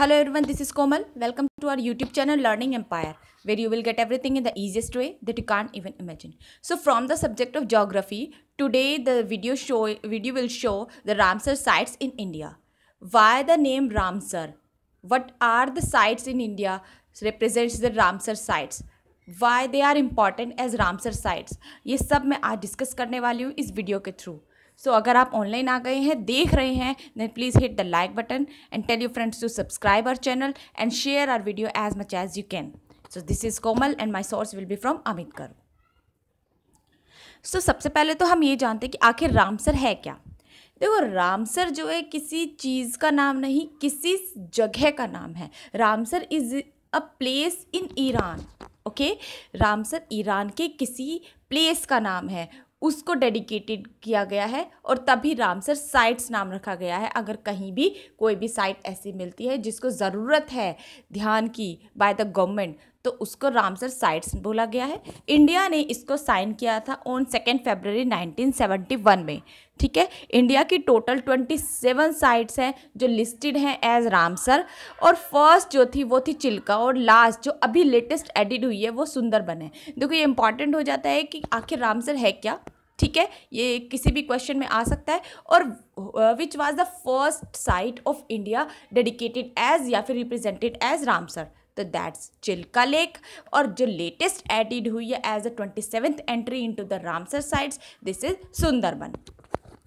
hello everyone this is Komal welcome to our YouTube channel learning empire where you will get everything in the easiest way that you can't even imagine so from the subject of geography today the video show video will show the Ramsar sites in India why the name Ramsar what are the sites in India represents the Ramsar sites why they are important as Ramsar sites ये सब मैं आज discuss करने वाली हूँ इस video के through so अगर आप ऑनलाइन आ गए हैं देख रहे हैं then please hit the like button and tell you friends to subscribe our channel and share our video as much as you can so this is Komal and my source will be from Amit कर so सबसे पहले तो हम ये जानते हैं कि आखिर रामसर है क्या देखो रामसर जो है किसी चीज़ का नाम नहीं किसी जगह का नाम है Ramsar is a place in Iran okay Ramsar Iran के किसी प्लेस का नाम है उसको डेडिकेटेड किया गया है और तभी रामसर साइट्स नाम रखा गया है अगर कहीं भी कोई भी साइट ऐसी मिलती है जिसको ज़रूरत है ध्यान की बाय द गवर्नमेंट तो उसको रामसर साइट्स बोला गया है इंडिया ने इसको साइन किया था ऑन सेकेंड फेबररी 1971 में ठीक है इंडिया की टोटल 27 साइट्स हैं जो लिस्टेड हैं एज रामसर और फर्स्ट जो थी वो थी चिल्का और लास्ट जो अभी लेटेस्ट एडिट हुई है वो सुंदरबन है देखो ये इंपॉर्टेंट हो जाता है कि आखिर रामसर है क्या ठीक है ये किसी भी क्वेश्चन में आ सकता है और which was the first site of India dedicated as या फिर रिप्रेजेंटेड एज रामसर तो दैट्स चिल्का लेक और जो लेटेस्ट एडिड हुई है as a twenty seventh entry into the Ramsar sites this is Sundarban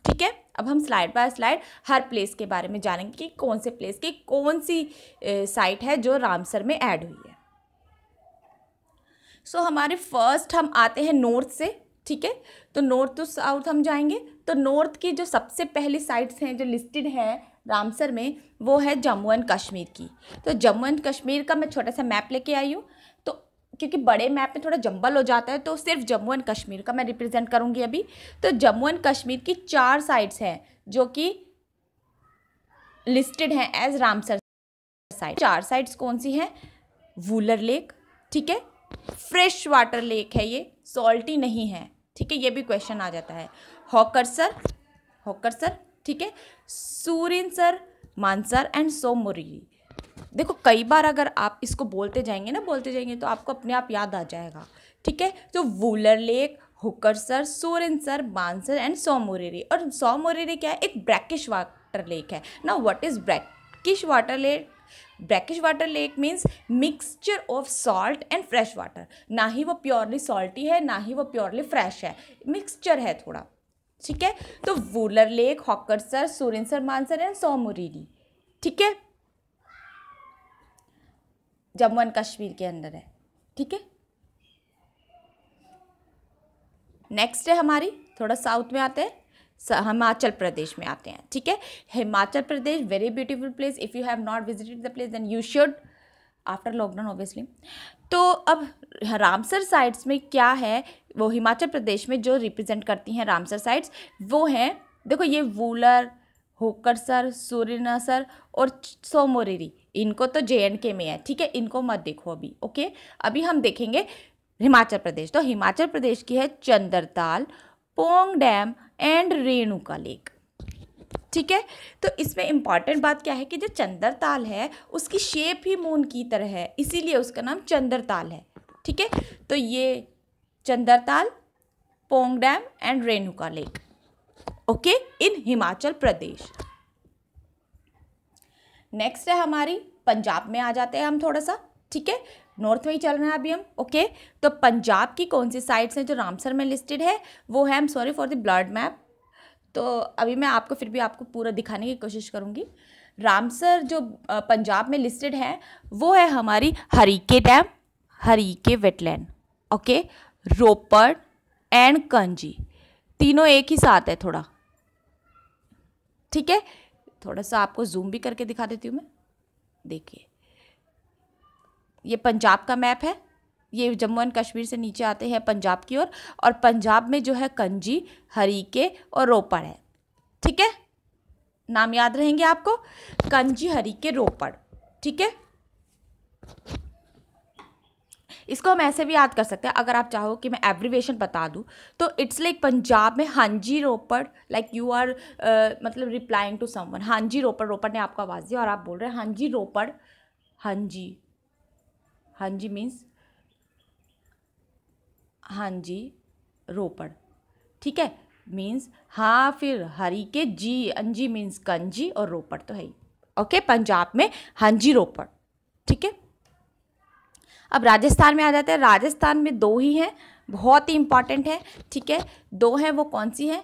ठीक है अब हम स्लाइड बाय स्लाइड हर प्लेस के बारे में जानेंगे कि कौन से प्लेस की कौन सी साइट है जो रामसर में ऐड हुई है सो so, हमारे फर्स्ट हम आते हैं नॉर्थ से ठीक है तो नॉर्थ टू साउथ हम जाएंगे तो नॉर्थ की जो सबसे पहली साइट्स हैं जो लिस्टेड हैं रामसर में वो है जम्मू एंड कश्मीर की तो जम्मू एंड कश्मीर का मैं छोटा सा मैप लेके आई हूँ तो क्योंकि बड़े मैप में थोड़ा जम्बल हो जाता है तो सिर्फ जम्मू एंड कश्मीर का मैं रिप्रेजेंट करूँगी अभी तो जम्मू एंड कश्मीर की चार साइड्स हैं जो कि लिस्टेड हैं एज रामसर साइड चार साइड्स कौन सी हैं वूलर लेक ठीक है फ्रेश वाटर लेक है ये सॉल्टी नहीं है ठीक है ये भी क्वेश्चन आ जाता है हॉकरसर हॉकरसर ठीक है सूरिन सर मानसर एंड मुरली देखो कई बार अगर आप इसको बोलते जाएंगे ना बोलते जाएंगे तो आपको अपने आप याद आ जाएगा ठीक है तो Wular lake Hokersar Surinsar Mansar and Tsomoriri और सोमोरेरी क्या है एक ब्रैकिश वाटर लेक है ना what is brackish water lake brackish water lake means mixture of salt and fresh water ना ही वो प्योरली सॉल्टी है ना ही वो प्योरली फ्रेश है मिक्सचर है थोड़ा ठीक है तो वूलर लेक हॉकरसर सुरिनसर मानसर एंड सोमुरीरी ठीक है जम्मू एंड कश्मीर के अंदर है ठीक है नेक्स्ट है हमारी थोड़ा साउथ में आते हैं हिमाचल प्रदेश में आते हैं ठीक है Himachal Pradesh very beautiful place if you have not visited the place then you should after lockdown obviously तो अब रामसर साइट्स में क्या है वो हिमाचल प्रदेश में जो रिप्रेजेंट करती हैं रामसर साइट्स वो हैं देखो ये वूलर होकरसर सूर्यनासर और सोमोरेरी इनको तो जे एंड के में है ठीक है इनको मत देखो अभी ओके अभी हम देखेंगे हिमाचल प्रदेश तो हिमाचल प्रदेश की है Chandratal Pong dam and Renuka lake ठीक है तो इसमें इम्पॉर्टेंट बात क्या है कि जो चंद्रताल है उसकी शेप ही मून की तरह है इसीलिए उसका नाम चंद्रताल ताल है ठीक है तो ये चंद्रताल ताल Pong dam and Renuka lake okay in Himachal Pradesh next है हमारी पंजाब में आ जाते हैं हम थोड़ा सा ठीक है नॉर्थ में ही चल रहे हैं अभी हम ओके तो पंजाब की कौन सी साइट्स हैं जो रामसर में लिस्टेड है वो है I'm sorry for the blood map तो अभी मैं आपको फिर भी आपको पूरा दिखाने की कोशिश करूँगी रामसर जो पंजाब में लिस्टेड है वो है हमारी Harike dam Harike wetland okay Ropar and Kanjli तीनों एक ही साथ है थोड़ा ठीक है थोड़ा सा आपको जूम भी करके दिखा देती हूँ मैं देखिए ये पंजाब का मैप है ये जम्मू एंड कश्मीर से नीचे आते हैं पंजाब की ओर और, और पंजाब में जो है कंजी हरीके और रोपड़ है ठीक है नाम याद रहेंगे आपको कंजी हरीके रोपड़ ठीक है इसको हम ऐसे भी याद कर सकते हैं अगर आप चाहो कि मैं एब्रीवेशन बता दूँ तो इट्स लाइक पंजाब में हांजी रोपड़ लाइक यू आर मतलब रिप्लाइंग टू समवन हांजी रोपड़ रोपड़ ने आपको आवाज़ दिया और आप बोल रहे हैं हांजी रोपड़ हांजी हांजी मीन्स हाँ जी रोपड़ ठीक है मीन्स हाँ फिर हरी के जी अंजी मीन्स कंजी और रोपड़ तो है ही ओके पंजाब में हांजी रोपड़ ठीक है अब राजस्थान में आ जाते हैं राजस्थान में दो ही हैं बहुत ही इंपॉर्टेंट है ठीक है दो हैं वो कौन सी हैं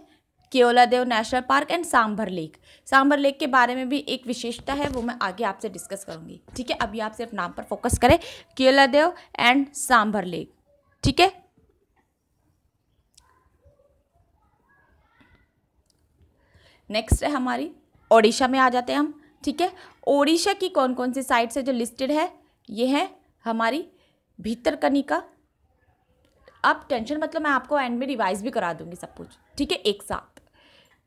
Keoladeo national park and Sambhar lake Sambhar lake के बारे में भी एक विशेषता है वो मैं आगे आपसे डिस्कस करूँगी ठीक है अभी आप सिर्फ नाम पर फोकस करें Keoladeo and Sambhar lake ठीक है नेक्स्ट है हमारी ओडिशा में आ जाते हैं हम ठीक है ओडिशा की कौन कौन सी साइट्स है जो लिस्टेड है ये है हमारी भीतरकनिका अब टेंशन मतलब मैं आपको एंड में रिवाइज भी करा दूंगी सब कुछ ठीक है एक साथ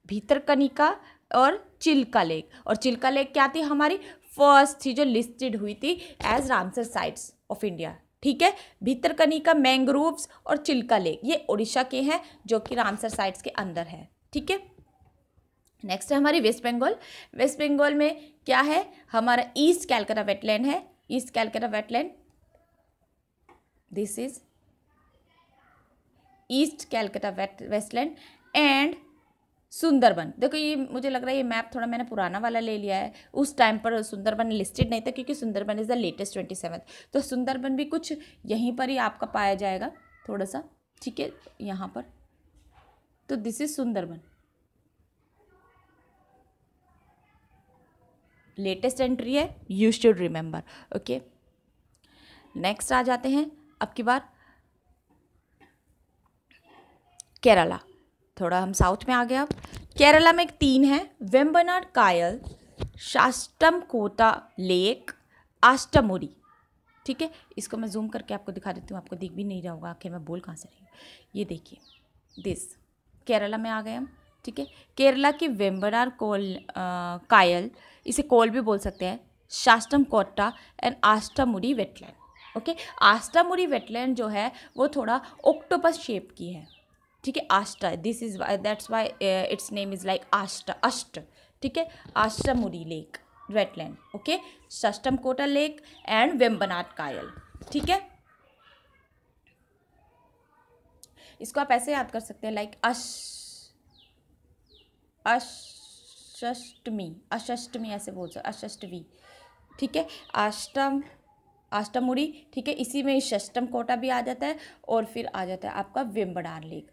भीतरकनिका और चिल्का लेक और चिल्का लेक क्या थी हमारी फर्स्ट थी जो लिस्टेड हुई थी as Ramsar sites of India ठीक है भीतरकनिका मैंग्रोव्स और चिल्का लेक ये ओडिशा के हैं जो कि रामसर साइट्स के अंदर है ठीक है नेक्स्ट है हमारी वेस्ट बंगाल वेस्ट बंगाल में क्या है हमारा ईस्ट कैलकाटा वेटलैंड है east Calcutta wetland this is east Calcutta wetland and Sundarban देखो ये मुझे लग रहा है ये मैप थोड़ा मैंने पुराना वाला ले लिया है उस टाइम पर सुंदरबन लिस्टेड नहीं था क्योंकि Sundarban is the latest twenty seven तो सुंदरबन भी कुछ यहीं पर ही आपका पाया जाएगा थोड़ा सा ठीक है यहाँ पर तो this is Sundarban latest entry है you should remember okay next आ जाते हैं अब की बार केरला थोड़ा हम साउथ में आ गए अब केरला में एक तीन है वेम्बनाड कायल शास्टम कोता लेक आष्टमुरी ठीक है इसको मैं जूम करके आपको दिखा देती हूँ आपको दिख भी नहीं रहा होगा आखिर मैं बोल कहाँ से रही हूँ ये देखिए दिस केरला में आ गए हम ठीक है केरला के वेम्बनार कोल आ, कायल इसे कोल भी बोल सकते हैं Sasthamcotta and Ashtamudi wetland okay Ashtamudi wetland जो है वो थोड़ा ऑक्टोपस शेप की है ठीक है आस्टा this is that's why its name is like आस्टा अष्ट ठीक है Ashtamudi lake wetland okay Sasthamcotta lake and Vembanad Kayal ठीक है इसको आप ऐसे याद कर सकते हैं लाइक अश अष्टमी अष्टमी ऐसे बोल सकते अष्टवी ठीक है अष्टम अष्टमुड़ी ठीक है इसी में षष्टम कोटा भी आ जाता है और फिर आ जाता है आपका वेम्बडार लेख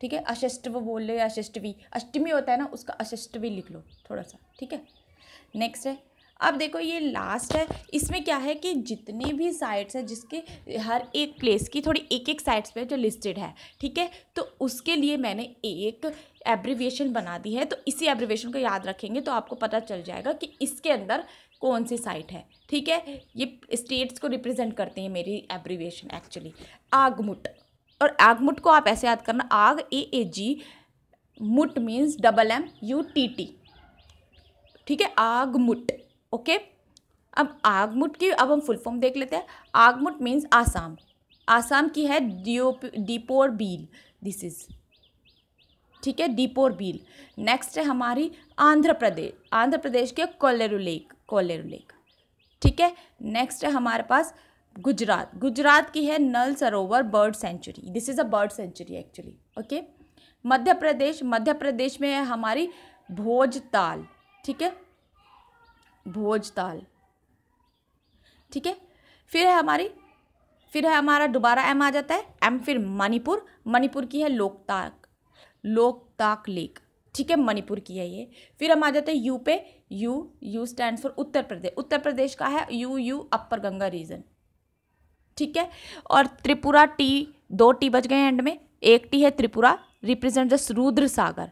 ठीक है अष्टव बोल रहे अष्टवी अष्टमी होता है ना उसका अष्टवी लिख लो थोड़ा सा ठीक है नेक्स्ट है अब देखो ये लास्ट है इसमें क्या है कि जितने भी साइट्स हैं जिसके हर एक प्लेस की थोड़ी एक एक साइट्स पे जो लिस्टेड है ठीक है तो उसके लिए मैंने एक एब्रीविएशन बना दी है तो इसी एब्रीविएशन को याद रखेंगे तो आपको पता चल जाएगा कि इसके अंदर कौन सी साइट है ठीक है ये स्टेट्स को रिप्रेजेंट करते हैं मेरी एब्रीविएशन एक्चुअली आगमुट और आगमुट को आप ऐसे याद करना आग ए ए जी मुट means double M U T T ठीक है आगमुट ओके अब आगमुट की अब हम फुल फॉर्म देख लेते हैं आगमुट मीन्स आसाम आसाम की है डिपोर बील दिस इज़ ठीक है डीपोर बील नेक्स्ट है हमारी आंध्र प्रदेश आंध्र प्रदेश के कोलेरू लेक कोलेरू लेक ठीक है नेक्स्ट है हमारे पास गुजरात गुजरात की है Nal Sarovar bird sanctuary this is a bird sanctuary actually okay Madhya Pradesh Madhya Pradesh में है हमारी भोजताल ठीक है भोजताल ठीक है फिर है हमारी फिर है हमारा दोबारा एम आ जाता है एम फिर मणिपुर मणिपुर की है लोकताक लोकताक लेक ठीक है मणिपुर की है ये फिर हम आ जाते हैं यू पे U U stand for Uttar Pradesh Uttar Pradesh का है U U upper Ganga region ठीक है और त्रिपुरा टी दो टी बच गए एंड में एक टी है त्रिपुरा रिप्रेजेंट दस रुद्र सागर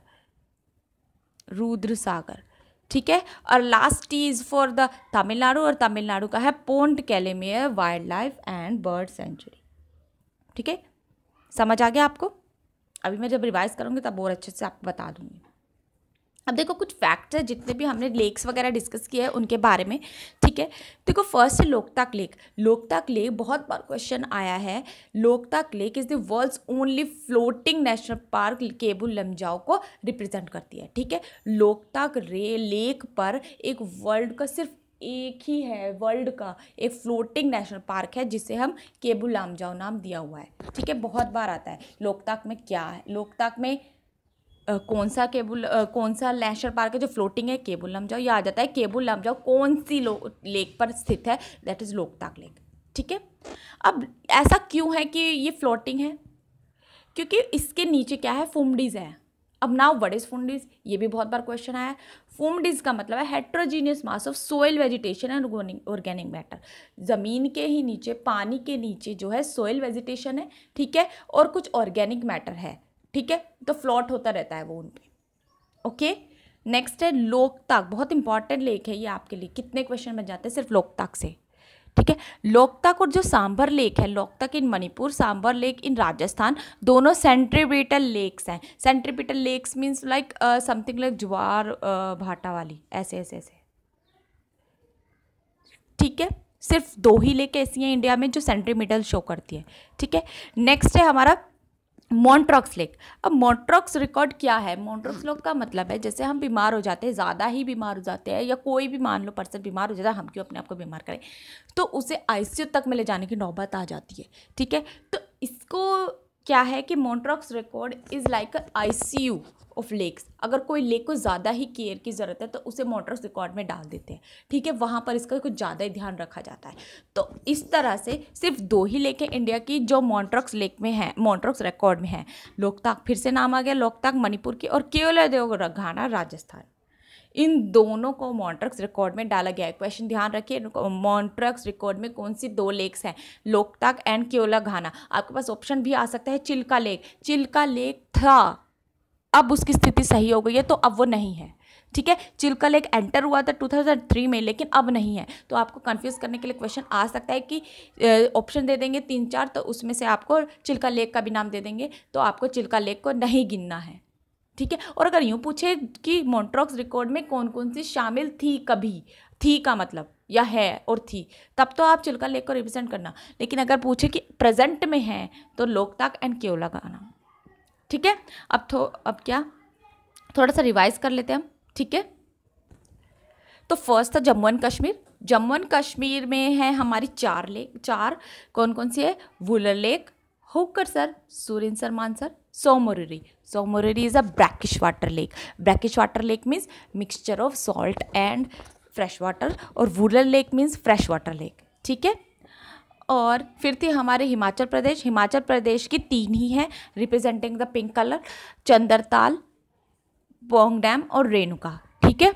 रुद्र सागर ठीक है और last T is for the Tamil Nadu और तमिलनाडु का है point Calimere wildlife and bird sanctuary ठीक है समझ आ गया आपको अभी मैं जब रिवाइज़ करूँगी तब और अच्छे से आपको बता दूँगी अब देखो कुछ फैक्ट है जितने भी हमने लेक्स वगैरह डिस्कस किए हैं उनके बारे में ठीक है देखो फर्स्ट है लोकताक लेक लोकताक लेक बहुत बार क्वेश्चन आया है Loktak lake is the world's only floating national park Keibul Lamjao को रिप्रेजेंट करती है ठीक है लोकताक रे लेक पर एक वर्ल्ड का सिर्फ एक ही है वर्ल्ड का एक फ्लोटिंग नेशनल पार्क है जिसे हम केबुल लमजाओ नाम दिया हुआ है ठीक है बहुत बार आता है लोकताक में क्या है लोकताक में कौन सा केबुल कौन सा नेशनल पार्क है जो फ्लोटिंग है केबुल लमजाओ ये आ जाता है केबुल लमजाओ कौन सी लेक पर स्थित है दैट इज़ लोकताक लेक ठीक है अब ऐसा क्यों है कि ये फ्लोटिंग है क्योंकि इसके नीचे क्या है फुमडीज़ है अब नाउ वट इज़ फुमडीज ये भी बहुत बार क्वेश्चन आया है फुमडीज का मतलब है heterogeneous mass of soil vegetation and organic matter ज़मीन के ही नीचे पानी के नीचे जो है सोयल वेजिटेशन है ठीक है और कुछ ऑर्गेनिक मैटर है ठीक है तो फ्लॉट होता रहता है वो उन पर ओके नेक्स्ट है लोकताक बहुत इंपॉर्टेंट लेक है ये आपके लिए कितने क्वेश्चन बन जाते हैं सिर्फ लोकताक से ठीक है लोकताक और जो सांभर लेक है Loktak in Manipur Sambhar lake in Rajasthan दोनों सेंट्रीपिटल लेक्स हैं centripetal lakes means like something like ज्वार uh, भाटा वाली ऐसे ऐसे ऐसे ठीक है सिर्फ दो ही लेक ऐसी हैं इंडिया में जो सेंट्रीबिटल शो करती है ठीक है नेक्स्ट है हमारा मोन्ट्रॉक्स लेक अब मोन्ट्रॉक्स रिकॉर्ड क्या है मोन्ट्रॉक्स लेक का मतलब है जैसे हम बीमार हो जाते हैं ज़्यादा ही बीमार हो जाते हैं या कोई भी मान लो पर्सन बीमार हो जाता है हम क्यों अपने आप को बीमार करें तो उसे आईसीयू तक में ले जाने की नौबत आ जाती है ठीक है तो इसको क्या है कि Montreux record is like I C U of lakes अगर कोई लेक को ज़्यादा ही केयर की ज़रूरत है तो उसे मोटर्स रिकॉर्ड में डाल देते हैं ठीक है वहाँ पर इसका कुछ ज़्यादा ही ध्यान रखा जाता है तो इस तरह से सिर्फ दो ही लेक है इंडिया की जो मॉन्ट्रक्स लेक में है मॉन्ट्रक्स रिकॉर्ड में है लोकताक फिर से नाम आ गया लोकताक मणिपुर की और केवलादेव घाना राजस्थान इन दोनों को मॉन्ट्रक्स रिकॉर्ड में डाला गया है क्वेश्चन ध्यान रखिए मॉन्ट्रक्स रिकॉर्ड में कौन सी दो लेक्स हैं लोकताक एंड केवला घाना आपके पास ऑप्शन भी आ सकता है चिल्का लेक चिल्का लेक था अब उसकी स्थिति सही हो गई है तो अब वो नहीं है ठीक है चिल्का लेक एंटर हुआ था 2003 में लेकिन अब नहीं है तो आपको कंफ्यूज करने के लिए क्वेश्चन आ सकता है कि ऑप्शन दे देंगे तीन चार तो उसमें से आपको चिल्का लेक का भी नाम दे देंगे तो आपको चिल्का लेक को नहीं गिनना है ठीक है और अगर यूँ पूछे कि मोन्ट्रॉक्स रिकॉर्ड में कौन कौन सी शामिल थी कभी थी का मतलब या है और थी तब तो आप चिल्का लेक को रिप्रेजेंट करना लेकिन अगर पूछे कि प्रेजेंट में है तो लोकताक एंड का लगाना ठीक है अब थो अब क्या थोड़ा सा रिवाइज कर लेते हैं हम ठीक है तो फर्स्ट था जम्मू एंड कश्मीर जम्मू एंड कश्मीर में है हमारी चार लेक चार कौन कौन सी है Wular lake Hokersar Surinsar Mansar Tsomoriri Tsomoriri is a brackish water lake brackish water lake means mixture of salt and fresh water और Wular lake means fresh water lake ठीक है और फिर थी हमारे हिमाचल प्रदेश हिमाचल प्रदेश की तीन ही हैं representing the pink colour Chandratal Pong dam और रेणुका ठीक है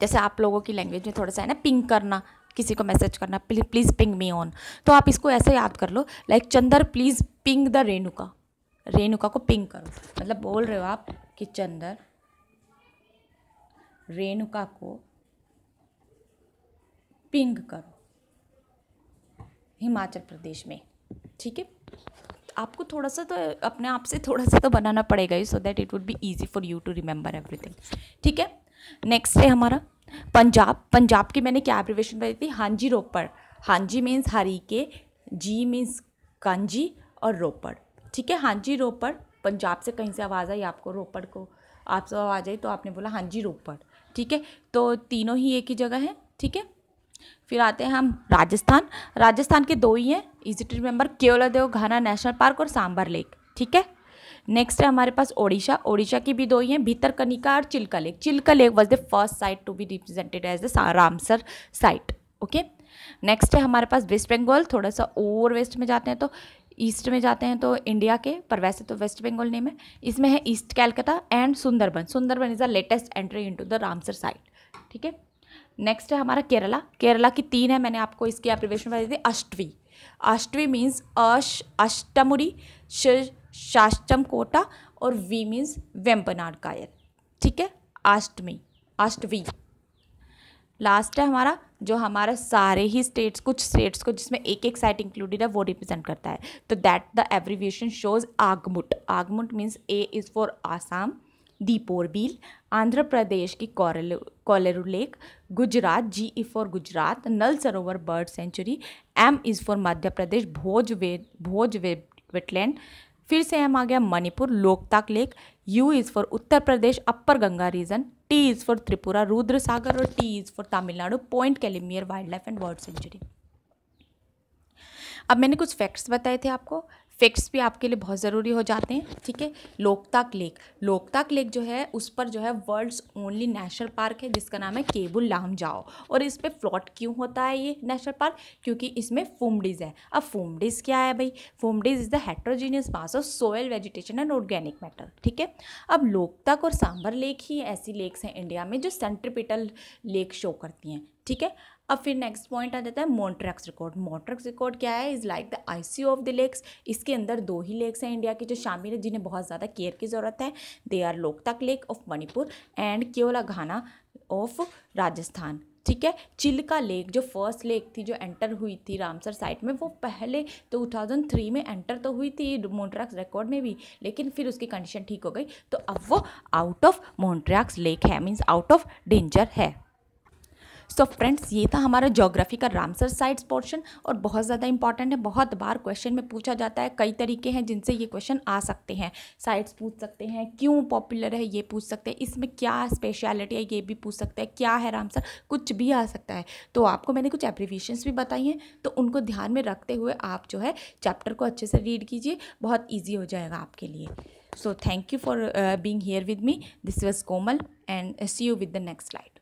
जैसे आप लोगों की लैंग्वेज में थोड़ा सा है ना पिंक करना किसी को मैसेज करना please please ping me on तो आप इसको ऐसे याद कर लो लाइक Chandar please ping the Renuka Renuka को पिंक करो मतलब बोल रहे हो आप कि चंदर रेणुका को पिंग करो हिमाचल प्रदेश में ठीक है तो आपको थोड़ा सा तो अपने आप से थोड़ा सा तो बनाना पड़ेगा ही so that it would be easy for you to remember everything ठीक है नेक्स्ट है हमारा पंजाब पंजाब की मैंने क्या एब्रिवेशन बताई थी हांजी रोपड़ हांजी मीन्स हरी के जी मीन्स कांजी और रोपड़ ठीक है हांजी रोपड़ पंजाब से कहीं से आवाज़ आई आपको रोपड़ को आपसे आवाज़ आई तो आपने बोला हांजी रोपड़ ठीक है तो तीनों ही एक ही जगह है ठीक है फिर आते हैं हम राजस्थान राजस्थान के दो ही हैं easy to remember Keoladeo Ghana national park और सांबर लेक ठीक है नेक्स्ट है हमारे पास ओडिशा ओडिशा की भी दो ही हैं भीतरकनिका और Chilka lake Chilka lake was the first site to be represented as the Ramsar site okay next है हमारे पास वेस्ट बंगाल थोड़ा सा ओवर वेस्ट में जाते हैं तो ईस्ट में जाते हैं तो इंडिया के पर वैसे तो वेस्ट बंगाल नेम है इसमें है east Calcutta and Sundarban Sundarban is the latest entry into the Ramsar site ठीक है नेक्स्ट है हमारा केरला केरला की तीन है मैंने आपको इसकी एप्रीवेशन बता दी थी अष्टवी अष्टवी मीन्स अश अष्टमुरी शाष्टम कोटा और वी मीन्स वेम्पनाड कायर ठीक है अष्टमी अष्टवी लास्ट है हमारा जो हमारा सारे ही स्टेट्स कुछ स्टेट्स को जिसमें एक एक साइट इंक्लूडेड है वो रिप्रेजेंट करता है तो दैट द एब्रीविएशन शोज आगमुट आगमुट means A is for Assam Deepor Andhra Pradesh की Kolleru lake Gujarat G E for Gujarat Nal Sarovar bird sanctuary M is for Madhya Pradesh Bhoj वे भोज वे वेटलैंड फिर से एम आ गया Manipur Loktak lake U is for Uttar Pradesh upper Ganga region T is for Tripura Rudra Sagar और T is for Tamil Nadu point Calimere wild wildlife and bird sanctuary अब मैंने कुछ फैक्ट्स बताए थे आपको फैक्ट्स भी आपके लिए बहुत ज़रूरी हो जाते हैं ठीक है लोकताक लेक लोकताक लेक जो है उस पर जो है वर्ल्ड्स ओनली नेशनल पार्क है जिसका नाम है केबुल लाम जाओ और इस पर फ्लॉट क्यों होता है ये नेशनल पार्क क्योंकि इसमें फूमडीज है अब फूमडीज क्या है भाई phumdis is the heterogeneous mass of soil vegetation and organic matter ठीक है अब लोकताक और सांभर लेक ही ऐसी लेक्स हैं इंडिया में जो सेंट्रिपिटल लेक शो करती हैं ठीक है अब फिर नेक्स्ट पॉइंट आ जाता है मोन्ट्रैक्स रिकॉर्ड मोन्ट्रैक्स रिकॉर्ड क्या है is like the ICU of the lakes इसके अंदर दो ही लेक्स हैं इंडिया के जो शामिल है जिन्हें बहुत ज़्यादा केयर की ज़रूरत है they are Loktak lake of Manipur and Keoladeo Ghana of Rajasthan ठीक है चिल्का लेक जो फर्स्ट लेक थी जो एंटर हुई थी रामसर साइट में वो पहले तो 2003 में एंटर तो हुई थी मोन्ट्रैक्स रिकॉर्ड में भी लेकिन फिर उसकी कंडीशन ठीक हो गई तो अब वो आउट ऑफ मोन्ट्रैक्स लेक है मींस आउट ऑफ डेंजर है सो फ्रेंड्स ये था हमारा जोग्राफी का रामसर साइट्स पोर्शन और बहुत ज़्यादा इंपॉर्टेंट है बहुत बार क्वेश्चन में पूछा जाता है कई तरीके हैं जिनसे ये क्वेश्चन आ सकते हैं साइट्स पूछ सकते हैं क्यों पॉपुलर है ये पूछ सकते हैं इसमें क्या स्पेशलिटी है ये भी पूछ सकते हैं क्या है रामसर कुछ भी आ सकता है तो आपको मैंने कुछ एब्रीविएशंस भी बताई हैं तो उनको ध्यान में रखते हुए आप जो है चैप्टर को अच्छे से रीड कीजिए बहुत ईजी हो जाएगा आपके लिए so thank you for being here with me this was Komal and see you with the next next